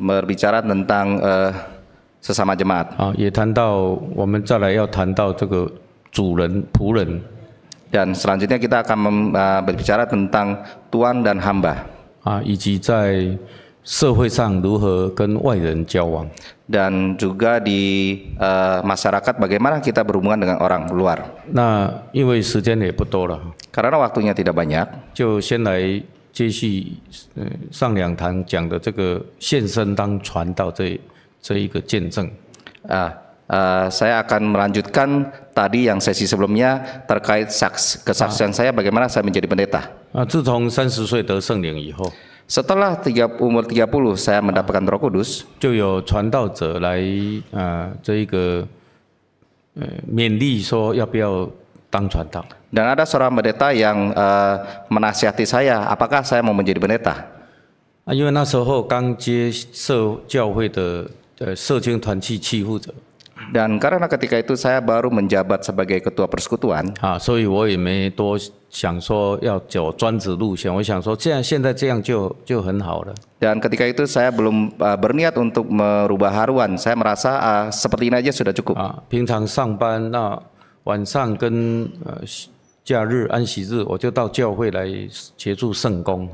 berbicara tentang uh, sesama jemaat. Ah, ya, dan selanjutnya kita akan mem, uh, berbicara tentang tuan dan hamba. Ah, dan juga di uh, masyarakat bagaimana kita berhubungan dengan orang luar. Nah, karena waktunya tidak banyak. 就先来继续，嗯，上两堂讲的这个献身当传道这这一个见证。啊，呃，saya akan melanjutkan tadi yang sesi sebelumnya terkait saks kesaksian saya bagaimana saya menjadi pendeta。啊，自 setelah tiga puluh saya mendapatkan roh kudus。就有传道 Tang tang. Dan ada seorang pendeta yang uh, menasihati saya, apakah saya mau menjadi pendeta? Dan karena ketika itu saya baru menjabat sebagai ketua persekutuan. Ah, ketika itu saya belum uh, berniat untuk merubah haruan. Saya merasa uh, seperti ini aja sudah cukup. Ah, 平常上班那晚上跟呃假日安息日，我就到教会来协助圣工。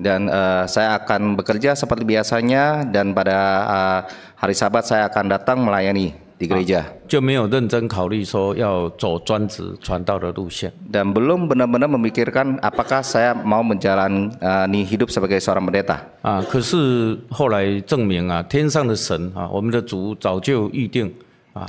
Dan uh, saya akan bekerja seperti biasanya dan pada uh, hari Sabat saya akan datang melayani di gereja. Dan belum benar-benar memikirkan apakah saya mau menjalani uh, hidup sebagai seorang pendeta. Ah, 可是后来证明啊，天上的神啊，我们的主早就预定啊。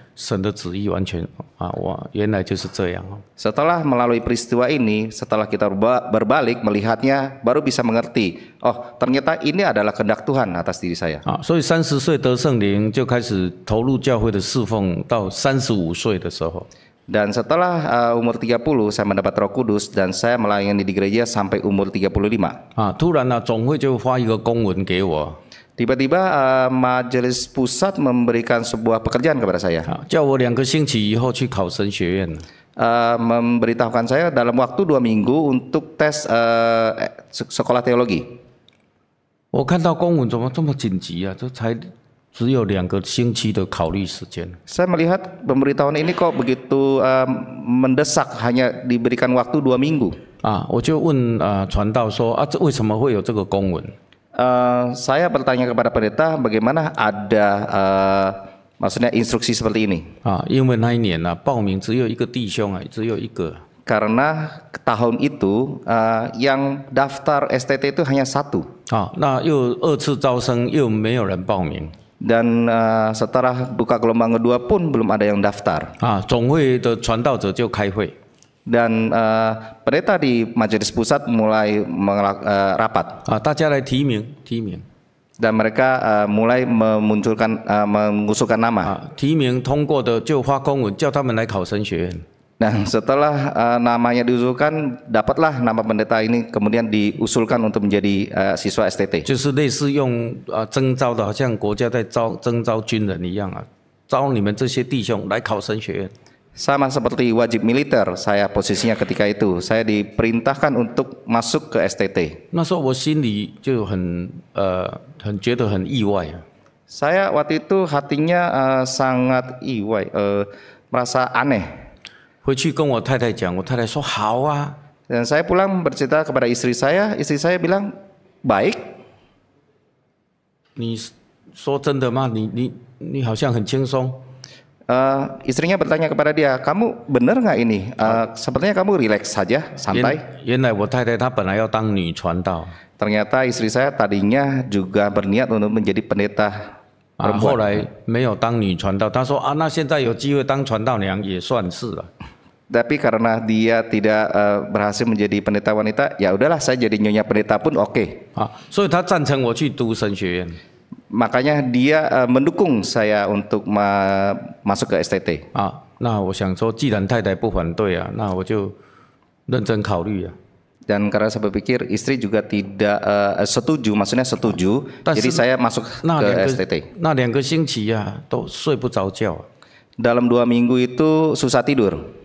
神的旨意完全啊，我原来就是这样。Setelah melalui peristiwa ini, setelah kita berbalik melihatnya, baru bisa mengerti. Oh, ternyata ini adalah kehendak Tuhan atas diri saya. 啊，所以三十岁得圣灵，就开始投入教会的侍奉，到三十五岁的时候。Dan setelah uh, umur 30 saya mendapat Roh Kudus dan saya melayani di gereja sampai umur 35. Ah, 突然呢，总会就发一个公文给我。Tiba-tiba uh, majelis pusat memberikan sebuah pekerjaan kepada saya. Uh, memberitahukan saya dalam waktu dua minggu untuk tes uh, sekolah teologi. Saya melihat pemberitahuan ini kok begitu uh, mendesak, hanya diberikan waktu dua minggu. 啊，我就问啊、呃、传道说啊，这为什么会有这个公文？Eh, saya bertanya kepada pendeta bagaimana ada uh, maksudnya instruksi seperti ini. Ah, Karena tahun itu uh, yang daftar STT itu hanya satu. Ah, nah, uh, setelah buka gelombang kedua pun belum ada yang daftar. Ah, 总会的传道者就开会 dan uh, pendeta di majelis pusat mulai uh, rapat. Ah, mereka uh, mulai memunculkan uh, mengusulkan nama. Nah, setelah uh, namanya diusulkan, dapatlah nama pendeta ini kemudian diusulkan untuk menjadi uh, siswa STT. 就是类似用啊征召的，好像国家在招征招军人一样啊，招你们这些弟兄来考神学院。sama seperti wajib militer saya posisinya ketika itu saya diperintahkan untuk masuk ke STT. Eh, saya waktu itu hatinya uh, sangat iway, uh, eh, merasa aneh. Dan saya pulang bercerita kepada istri saya, istri saya bilang baik. 你说真的吗？你你你好像很轻松。Uh, istrinya bertanya kepada dia, kamu benar nggak ini? Uh, sepertinya kamu rileks saja, santai. Ya Ternyata istri saya tadinya juga berniat untuk menjadi pendeta. Ah, Perempuan. karena dia tidak uh, berhasil menjadi pendeta wanita, ya udahlah saya jadi nyonya pendeta pun oke. Okay. Ah, makanya dia uh, mendukung saya untuk ma masuk ke STT. Ah, nah, saya ingin mengatakan, jika istri tidak bukan doi ya, nah, saya renjen kalu Dan karena saya berpikir istri juga tidak uh, setuju, maksudnya setuju, nah, jadi saya masuk nah, ke dua, STT. Nah, dua minggu ya, to sui bu zau jiao. Dalam dua minggu itu susah tidur.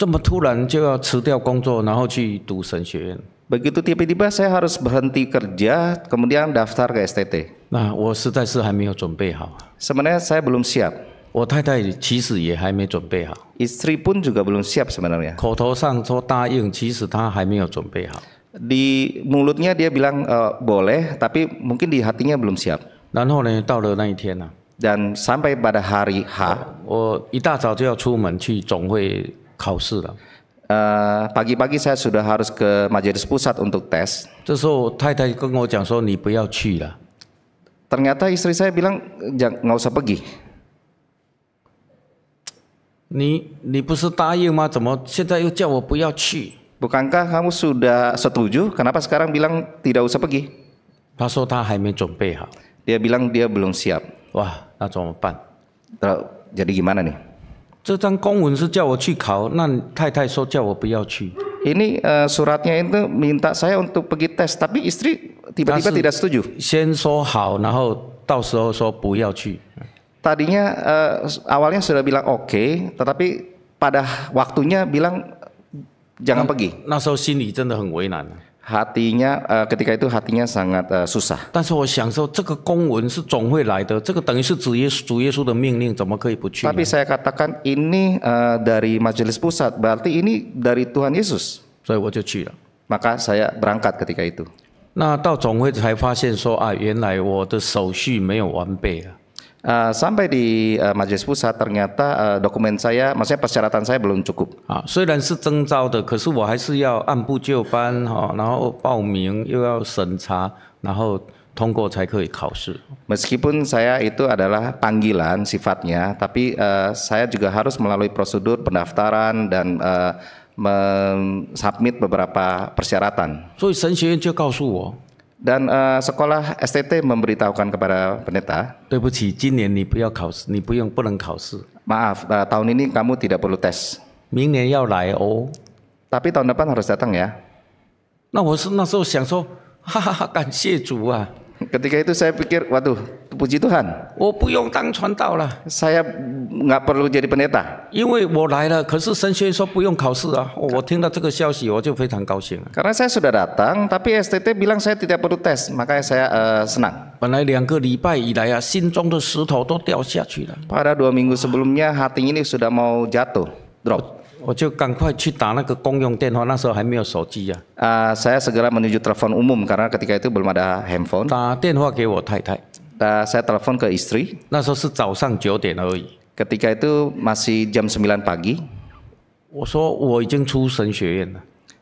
Cuma 突然就要辞掉工作，然后去读神学院。Begitu tiba-tiba saya harus berhenti kerja, kemudian daftar ke STT. Nah, Sebenarnya saya belum siap. Istri pun juga belum siap sebenarnya. Di mulutnya dia bilang uh, boleh, tapi mungkin di hatinya belum siap. Dan sampai pada hari H, H，我一大早就要出门去总会考试了。Eh, pagi-pagi uh, saya sudah harus ke majelis pusat untuk tes. Ternyata istri saya bilang nggak usah pergi. 你你不是答应吗？怎么现在又叫我不要去？Bukankah kamu sudah setuju? Kenapa sekarang bilang tidak usah pergi? Dia bilang dia belum siap. Wah, Jadi gimana nih? 这张公文是叫我去考，那太太说叫我不要去。Ini eh, suratnya itu minta saya untuk pergi tes, tapi istri tiba-tiba tidak setuju. Eh, awalnya sudah bilang oke, tetapi pada waktunya bilang jangan pergi。那时候心里真的很为难。hatinya uh, ketika itu hatinya sangat uh, susah. Tapi saya katakan ini uh, dari majelis pusat, berarti ini dari Tuhan Yesus. Maka saya berangkat ketika itu. 那到总会才发现说啊，原来我的手续没有完备啊。Uh, sampai di uh, Majelis Pusat ternyata uh, dokumen saya, maksudnya persyaratan saya belum cukup. Ah, saya itu adalah panggilan sifatnya, tapi uh, saya juga harus melalui prosedur pendaftaran dan uh, submit beberapa persyaratan. Dan uh, sekolah STT memberitahukan kepada pendeta. Maaf, uh, eh, tahun ini kamu tidak perlu tes. Tapi tahun depan harus datang ya. Ketika itu saya pikir, waduh, Puji Tuhan. Saya nggak perlu jadi pendeta. Karena saya sudah datang, tapi STT bilang saya tidak perlu tes, makanya saya uh, senang. Pada dua minggu sebelumnya hati ini sudah mau jatuh, drop. Saya segera menuju telepon umum karena ketika itu belum ada handphone。打电话给我太太。Nah, saya telepon ke istri. Ketika itu masih jam 9 pagi.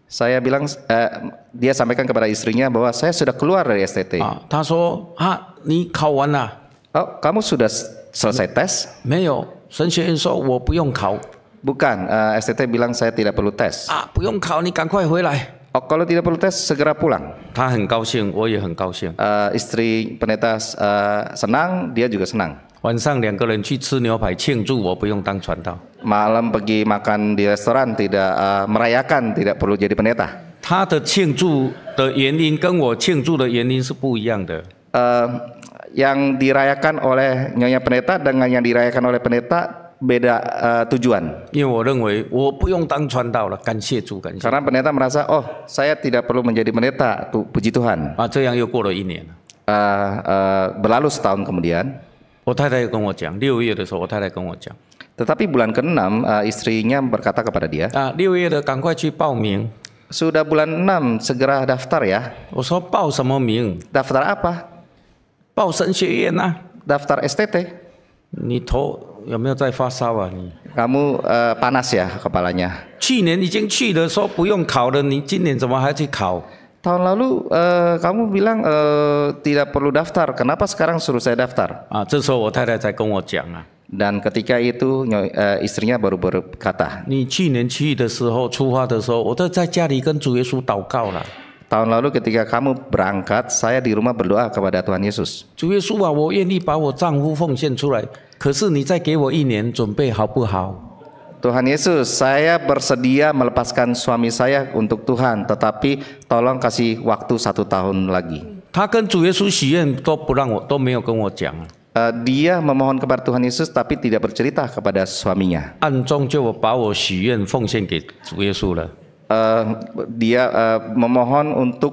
Saya bilang eh, dia sampaikan kepada istrinya bahwa saya sudah keluar dari STT. Ah, Oh, kamu sudah selesai tes? Bukan, uh, eh, STT bilang saya tidak perlu tes. Ah, 不用考，你赶快回来。Oh, kalau tidak perlu tes segera pulang. Uh, istri pendeta uh, senang, dia juga senang. 晚上两个人去吃牛排庆祝，我不用当传道。Malam pergi makan di restoran tidak uh, merayakan, tidak perlu jadi peneta. yang dirayakan oleh nyonya pendeta dengan yang dirayakan oleh pendeta beda uh, eh, tujuan. Karena pendeta merasa oh saya tidak perlu menjadi pendeta, tu, puji Tuhan. Uh, uh, berlalu setahun kemudian. Tetapi bulan ke-6 uh, eh, istrinya berkata kepada dia. Uh, bulan 6 segera daftar ya. Daftar apa? Daftar STT. 有没有在发烧啊？你 kamu eh, panas ya kepalanya? Eh, kamu bilang eh, tidak perlu daftar, kenapa sekarang suruh saya daftar? Dan ketika itu istrinya baru berkata, tahun lalu ketika kamu berangkat, saya di rumah berdoa kepada Tuhan Yesus. Tuhan Yesus, saya bersedia melepaskan suami saya untuk Tuhan, tetapi tolong kasih waktu satu tahun lagi. Eh, dia memohon kepada Tuhan Yesus, tapi tidak bercerita kepada suaminya. Eh, dia eh, memohon untuk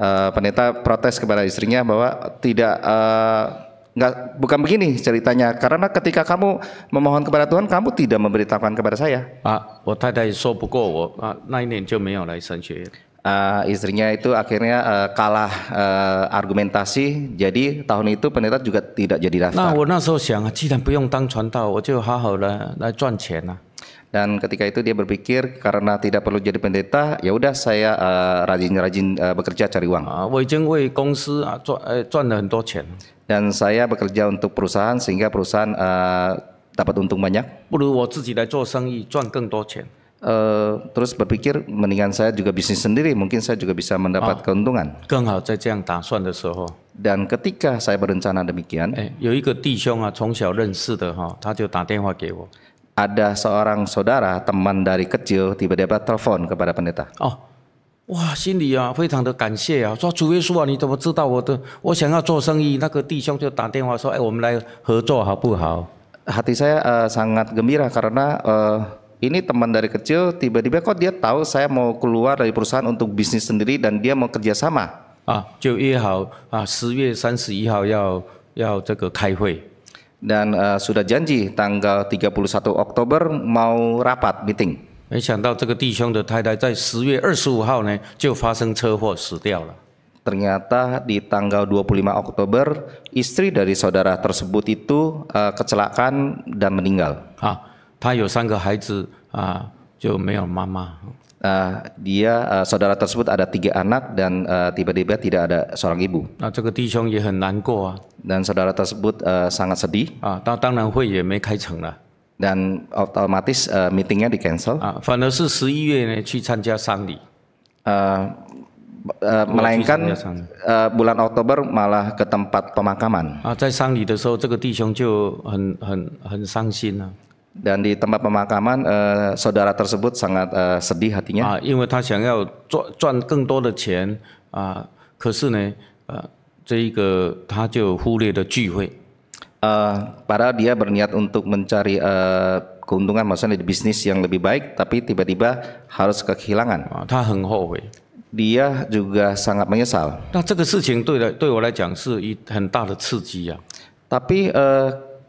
Eh, pendeta protes kepada istrinya bahwa tidak uh, nggak bukan begini ceritanya karena ketika kamu memohon kepada Tuhan kamu tidak memberitahukan kepada saya. Ah, Uh, istrinya itu akhirnya uh, kalah uh, argumentasi, jadi tahun itu pendeta juga tidak jadi daftar. Nah, 来赚钱啊 dan ketika itu dia berpikir karena tidak perlu jadi pendeta ya udah saya eh, rajin-rajin uh, eh, rajin, rajin, uh, bekerja cari uang. Ah, dan saya bekerja untuk perusahaan sehingga perusahaan uh, dapat untung banyak. Uh, terus berpikir mendingan saya juga bisnis sendiri mungkin saya juga bisa mendapat keuntungan. Dan ketika saya berencana demikian, eh, ada seorang saudara teman dari kecil tiba-tiba telepon kepada pendeta. Oh. 哇，心里啊非常的感谢啊，说主耶稣啊，你怎么知道我的？我想要做生意，那个弟兄就打电话说，哎，我们来合作好不好？Hati saya uh, sangat gembira karena uh, ini teman dari kecil tiba-tiba kok dia tahu saya mau keluar dari perusahaan untuk bisnis sendiri dan dia mau 31号要要这个开会 dan uh, sudah janji tanggal 31 Oktober mau rapat meeting. 没想到这个弟兄的太太在十月二十五号呢就发生车祸死掉了。Ternyata di tanggal 25 Oktober istri dari saudara tersebut itu uh, kecelakaan dan meninggal. 啊，他有三个孩子啊，就没有妈妈。Ah, uh, dia uh, saudara tersebut ada tiga anak dan eh, tiba-tiba uh, tidak ada seorang ibu. Nah, dan saudara tersebut uh, sangat sedih. Ah, dan otomatis uh, meetingnya di cancel. Ah, uh, Uh, melainkan uh, bulan Oktober malah ke tempat pemakaman. Ah, 在丧礼的时候，这个弟兄就很很很伤心啊。dan di tempat pemakaman uh, saudara tersebut sangat uh, sedih hatinya. Ah, Uh, padahal dia berniat untuk mencari uh, keuntungan maksudnya di bisnis yang lebih baik tapi tiba-tiba harus kehilangan. Uh, dia juga sangat menyesal. Nah, uh,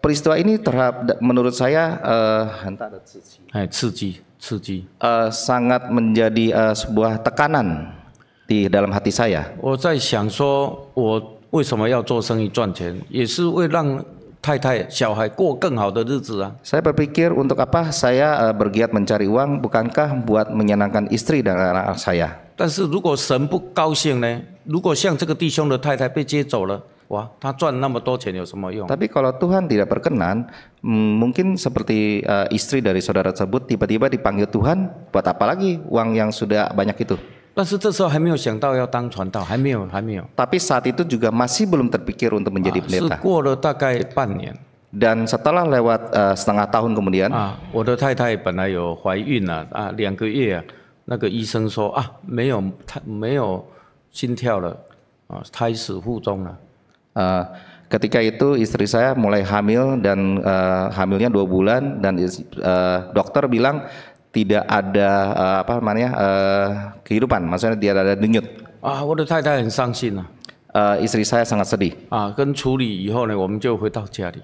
peristiwa ini terhadap menurut saya uh, uh, sangat menjadi uh, sebuah tekanan di dalam hati saya. Saya berpikir untuk apa saya uh, bergiat mencari uang, bukankah buat menyenangkan istri dan anak-anak saya? 如果像这个弟兄的太太被接走了, tapi kalau Tuhan tidak berkenan, mm, mungkin seperti uh, istri dari saudara tersebut tiba-tiba dipanggil Tuhan, buat apa lagi uang yang sudah banyak itu? Tapi saat itu juga masih belum terpikir untuk menjadi pendeta. Dan setelah lewat uh, setengah tahun kemudian, ah, 我的太太本来有怀孕了啊，两个月，那个医生说啊，没有，她没有心跳了，啊，胎死腹中了。Uh, ketika itu istri saya mulai hamil dan uh, hamilnya dua bulan dan uh, dokter bilang tidak ada uh, apa namanya uh, kehidupan, maksudnya tidak ada denyut. Ah, 我的太太很伤心啊。Uh, nah. istri saya sangat sedih. Ah, 跟处理以后呢，我们就回到家里。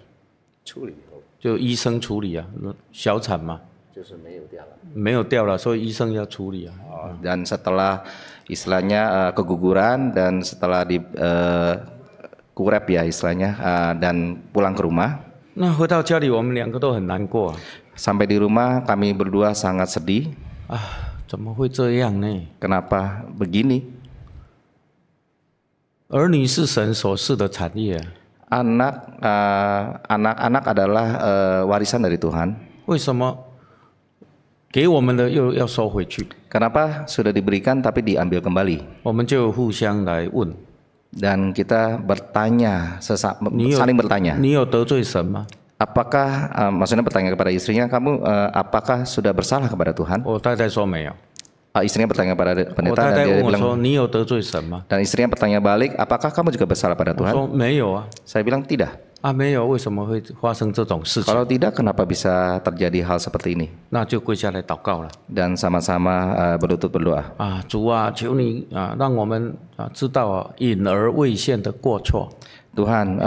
处理以后就医生处理啊，小产嘛。就是没有掉了。没有掉了，所以医生要处理啊。Oh, kan ya, ya ya. dan setelah istilahnya uh, keguguran dan setelah di uh, kurep ya istilahnya uh, dan pulang ke rumah. Nah, ah. Sampai di rumah kami berdua sangat sedih. Ah, Kenapa begini? Anak uh, eh, anak adalah uh, warisan dari Tuhan. Kenapa? sudah diberikan tapi diambil kembali? dan kita bertanya sesa, saling bertanya. Apakah uh, maksudnya bertanya kepada istrinya kamu uh, apakah sudah bersalah kepada Tuhan? Oh, Uh, istrinya bertanya kepada pendeta oh, dan dia bilang, dan istrinya bertanya balik, apakah kamu juga bersalah pada Tuhan? Ya. Saya bilang tidak. Kalau tidak, kenapa bisa terjadi hal seperti ini? 那就跪下来祷告了。Dan sama-sama eh, berlutut berdoa.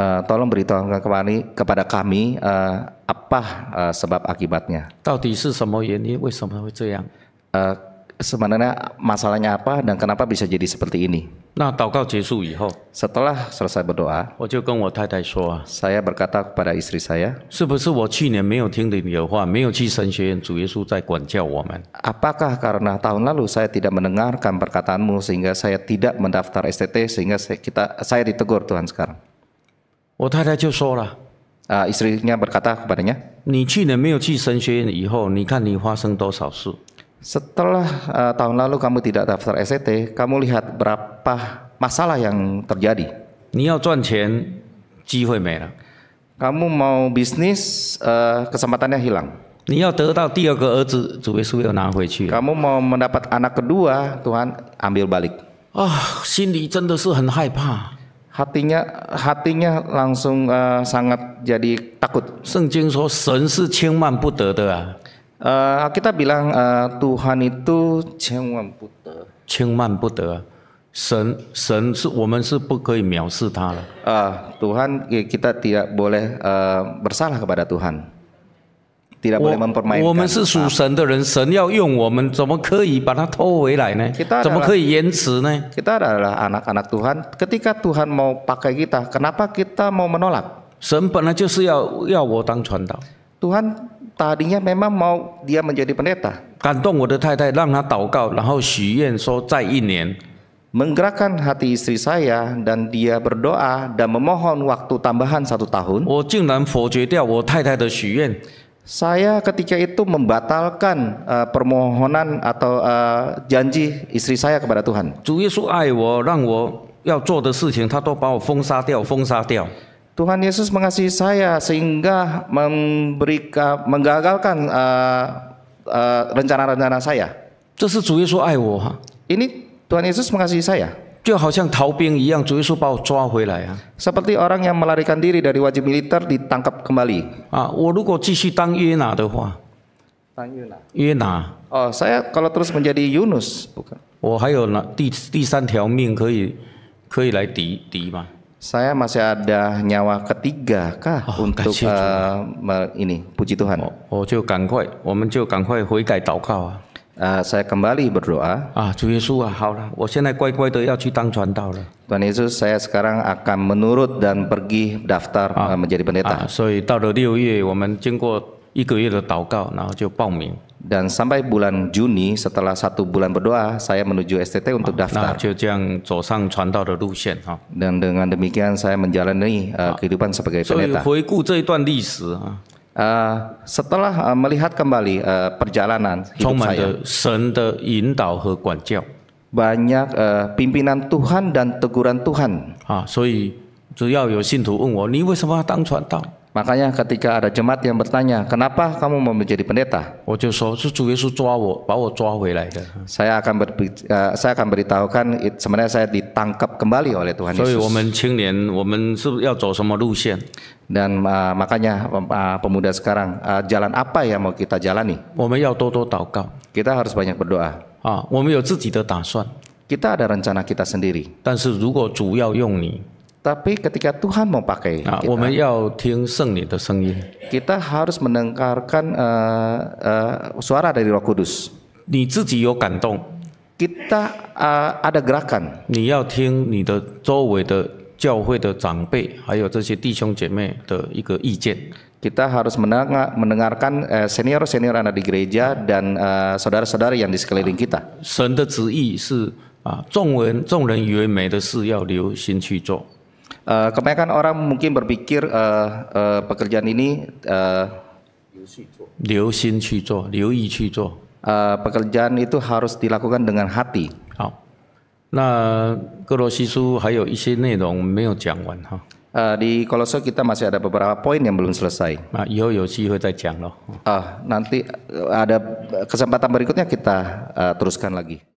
uh, tolong beritahu kami, kepada kami uh, apa uh, sebab akibatnya sebenarnya masalahnya apa dan kenapa bisa jadi seperti ini. Nah, iya. setelah selesai berdoa, oh, saya berkata kepada istri saya, Apakah karena tahun lalu saya tidak mendengarkan perkataanmu sehingga saya tidak mendaftar STT sehingga saya, kita, saya ditegur Tuhan sekarang? Uh, istrinya berkata kepadanya, setelah uh, tahun lalu kamu tidak daftar SCT, e kamu lihat berapa masalah yang terjadi. Kamu mau bisnis, uh, kesempatannya hilang. Kamu mau mendapat anak kedua, Tuhan ambil balik. Ah, sini hatinya langsung uh, sangat jadi takut. 圣经说神是千万不得的啊。Uh, kita bilang uh, Tuhan itu 千万不得，千万不得。神神是我们是不可以藐视他的。Uh, Tuhan kita tidak boleh uh, bersalah kepada Tuhan. Tidak boleh mempermainkan. adalah anak-anak Tuhan. Ketika Tuhan mau pakai kita, kenapa kita mau menolak? Tuhan tadinya memang mau dia menjadi pendeta. Menggerakkan hati istri saya dan dia berdoa dan memohon waktu tambahan satu tahun. Saya ketika itu membatalkan uh, permohonan atau uh, janji istri saya kepada Tuhan. 主耶稣爱我，让我要做的事情，他都把我封杀掉，封杀掉。Tuhan Yesus mengasihi saya sehingga memberikan menggagalkan eh, eh, rencana-rencana uh, uh, saya. Ini Tuhan Yesus mengasihi saya. Seperti orang yang melarikan diri dari wajib militer ditangkap kembali. Ah, Oh, saya kalau terus menjadi Yunus, bukan? Oh, saya masih ada nyawa ketiga kah oh, untuk uh, ini puji Tuhan. Oh, oh, 赶快，我们就赶快悔改祷告啊。Uh, oh, eh, saya kembali berdoa. Ah, oh, Tuhan Yesus, saya sekarang akan menurut dan pergi daftar ah, menjadi pendeta. Ah, 所以到了六月，我们经过一个月的祷告，然后就报名。Dan sampai bulan Juni setelah satu bulan berdoa, saya menuju STT untuk daftar. Dan dengan demikian saya menjalani uh, kehidupan sebagai pendeta. Uh, setelah uh, melihat kembali uh, perjalanan hidup saya, banyak uh, pimpinan Tuhan dan teguran Tuhan. Ah, 所以只要有信徒问我，你为什么要当传道？Makanya ketika ada jemaat yang bertanya, kenapa kamu mau menjadi pendeta? Saya akan berbi, saya akan beritahukan sebenarnya saya ditangkap kembali oleh Tuhan Yesus. Dan uh, makanya uh, pemuda sekarang uh, jalan apa yang mau kita jalani? Kita harus banyak berdoa. Kita ada rencana kita sendiri. 但是如果主要用你 tapi ketika Tuhan mau pakai nah, kita, ya, kita harus mendengarkan uh, uh, suara dari Roh Kudus. Kita uh, ada gerakan. Kita harus mendengar, mendengarkan senior-senior anak di gereja dan saudara-saudara yang di sekeliling kita. 神的旨意是啊，众人众人以为美的事要留心去做。Uh, kebanyakan orang mungkin berpikir uh, uh, pekerjaan ini uh, uh, pekerjaan itu harus dilakukan dengan hati. Uh, di Kolose kita masih ada beberapa poin yang belum selesai. uh, nanti ada kesempatan berikutnya kita uh, teruskan lagi.